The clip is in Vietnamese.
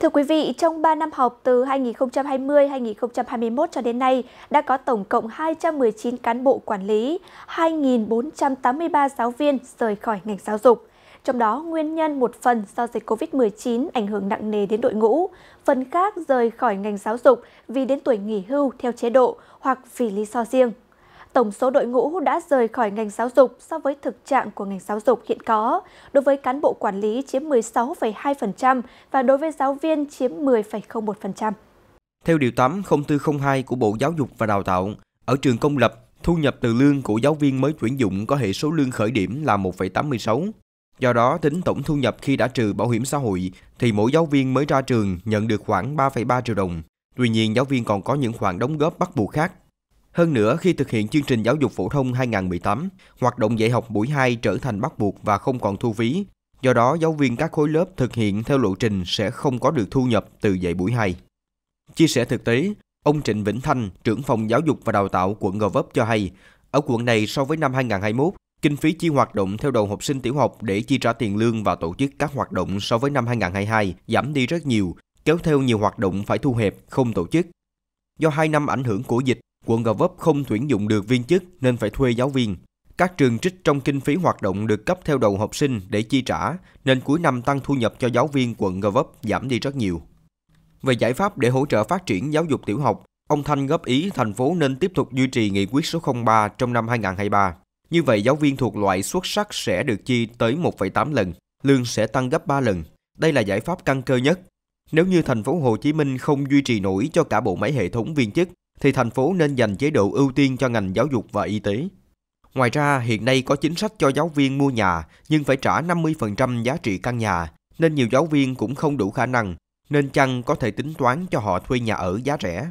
Thưa quý vị, trong 3 năm học từ 2020-2021 cho đến nay, đã có tổng cộng 219 cán bộ quản lý, 2.483 giáo viên rời khỏi ngành giáo dục. Trong đó, nguyên nhân một phần do dịch COVID-19 ảnh hưởng nặng nề đến đội ngũ, phần khác rời khỏi ngành giáo dục vì đến tuổi nghỉ hưu theo chế độ hoặc vì lý do riêng tổng số đội ngũ đã rời khỏi ngành giáo dục so với thực trạng của ngành giáo dục hiện có. Đối với cán bộ quản lý chiếm 16,2% và đối với giáo viên chiếm 10,01%. Theo Điều 8 0402 của Bộ Giáo dục và Đào tạo, ở trường công lập, thu nhập từ lương của giáo viên mới tuyển dụng có hệ số lương khởi điểm là 1,86. Do đó, tính tổng thu nhập khi đã trừ bảo hiểm xã hội thì mỗi giáo viên mới ra trường nhận được khoảng 3,3 triệu đồng. Tuy nhiên, giáo viên còn có những khoản đóng góp bắt buộc khác hơn nữa, khi thực hiện chương trình giáo dục phổ thông 2018, hoạt động dạy học buổi 2 trở thành bắt buộc và không còn thu phí. Do đó, giáo viên các khối lớp thực hiện theo lộ trình sẽ không có được thu nhập từ dạy buổi 2. Chia sẻ thực tế, ông Trịnh Vĩnh Thanh, trưởng phòng giáo dục và đào tạo quận Gò Vấp cho hay, ở quận này so với năm 2021, kinh phí chi hoạt động theo đầu học sinh tiểu học để chi trả tiền lương và tổ chức các hoạt động so với năm 2022 giảm đi rất nhiều, kéo theo nhiều hoạt động phải thu hẹp, không tổ chức. Do hai năm ảnh hưởng của dịch, quận Gò Vấp không tuyển dụng được viên chức nên phải thuê giáo viên. Các trường trích trong kinh phí hoạt động được cấp theo đầu học sinh để chi trả, nên cuối năm tăng thu nhập cho giáo viên quận Gò Vấp giảm đi rất nhiều. Về giải pháp để hỗ trợ phát triển giáo dục tiểu học, ông Thanh góp ý thành phố nên tiếp tục duy trì nghị quyết số 03 trong năm 2023. Như vậy, giáo viên thuộc loại xuất sắc sẽ được chi tới 1,8 lần, lương sẽ tăng gấp 3 lần. Đây là giải pháp căn cơ nhất. Nếu như thành phố Hồ Chí Minh không duy trì nổi cho cả bộ máy hệ thống viên chức thì thành phố nên dành chế độ ưu tiên cho ngành giáo dục và y tế. Ngoài ra, hiện nay có chính sách cho giáo viên mua nhà nhưng phải trả 50% giá trị căn nhà, nên nhiều giáo viên cũng không đủ khả năng, nên chăng có thể tính toán cho họ thuê nhà ở giá rẻ.